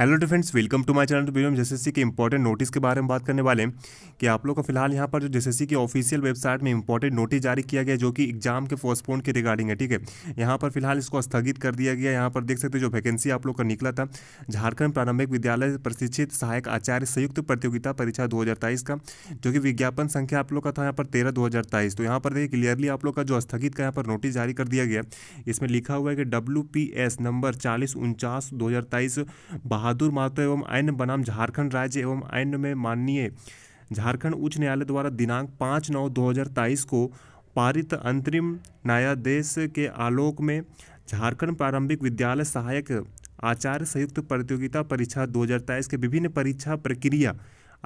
hello to friends welcome to my channel टू video में के इंपॉर्टेंट नोटिस के बारे में बात करने वाले हैं कि आप लोगों का फिलहाल यहाँ पर जो जेएसएससी की ऑफिशियल वेबसाइट में इंपॉर्टेंट नोटिस जारी किया गया जो कि एग्जाम के पोस्टपोन के रिगार्डिंग है ठीक है यहाँ पर फिलहाल इसको स्थगित कर दिया गया यहाँ पर देख सकते जो वैकेंसी आप लोग का निकला था झारखंड प्रारंभिक विद्यालय प्रशिक्षित सहायक आचार्य संयुक्त प्रतियोगिता परीक्षा दो का जो कि विज्ञापन संख्या आप लोग का था यहाँ पर तेरह दो तो यहाँ पर देखिए क्लियरली आप लोग का जो स्थगित का यहाँ पर नोटिस जारी कर दिया गया इसमें लिखा हुआ है कि डब्ल्यू नंबर चालीस उनचास दो बहादुर मातो एवं आयन बनाम झारखंड राज्य एवं आयन में माननीय झारखंड उच्च न्यायालय द्वारा दिनांक पाँच नौ दो हज़ार तेईस को पारित अंतरिम न्यायाधीश के आलोक में झारखंड प्रारंभिक विद्यालय सहायक आचार्य संयुक्त प्रतियोगिता परीक्षा दो के विभिन्न परीक्षा प्रक्रिया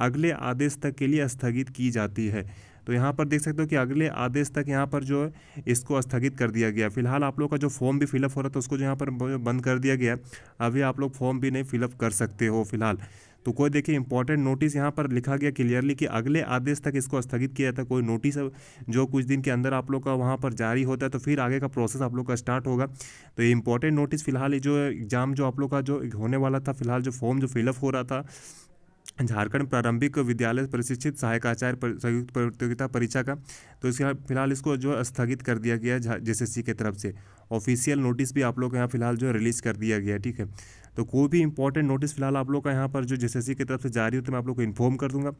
अगले आदेश तक के लिए स्थगित की जाती है तो यहाँ पर देख सकते हो कि अगले आदेश तक यहाँ पर जो है इसको स्थगित कर दिया गया फिलहाल आप लोग का जो फॉर्म भी फिलअप हो रहा था उसको जो यहाँ पर बंद कर दिया गया अभी आप लोग फॉर्म भी नहीं फिलअप कर सकते हो फिलहाल तो कोई देखिए इंपॉर्टेंट नोटिस यहाँ पर लिखा गया क्लियरली कि अगले आदेश तक इसको स्थगित किया जाता है कोई नोटिस जो कुछ दिन के अंदर आप लोग का वहाँ पर जारी होता है तो फिर आगे का प्रोसेस आप लोग का स्टार्ट होगा तो ये इंपॉर्टेंट नोटिस फिलहाल जो एग्ज़ाम जो आप लोग का जो होने वाला था फिलहाल जो फॉर्म जो फिलअप हो रहा था झारखंड प्रारंभिक विद्यालय प्रशिक्षित सहायक आचार्य संयुक्त प्रतियोगिता परीक्षा का तो इसके फिलहाल इसको जो है स्थगित कर दिया गया है जे की तरफ से ऑफिशियल नोटिस भी आप लोग का यहाँ फिलहाल जो है रिलीज़ कर दिया गया है ठीक है तो कोई भी इंपॉर्टेंट नोटिस फिलहाल आप लोग का यहाँ पर जो जे की तरफ से जारी हो तो मैं आप लोग को इन्फॉर्म कर दूँगा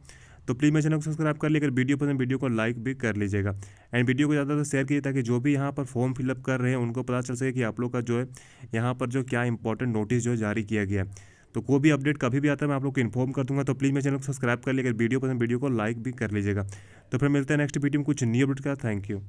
तो प्लीज़ मेरे चैनल को सब्सक्राइब कर लेकर वीडियो पसंद वीडियो को लाइक भी कर लीजिएगा एंड वीडियो को ज़्यादा से शेयर कीजिए ताकि जो भी यहाँ पर फॉर्म फिलअप कर रहे हैं उनको पता चल सके कि आप लोग का जो है यहाँ पर जो क्या इंपॉर्टेंट नोटिस जो जारी किया गया है तो कोई भी अपडेट कभी भी आता है मैं आप लोग को इन्फॉर्म कर दूंगा तो प्लीज़ मेरे चैनल को सब्सक्राइब कर अगर वीडियो पसंद वीडियो को लाइक भी कर लीजिएगा तो फिर मिलते हैं नेक्स्ट वीडियो में कुछ न्यू अपडेट का थैंक यू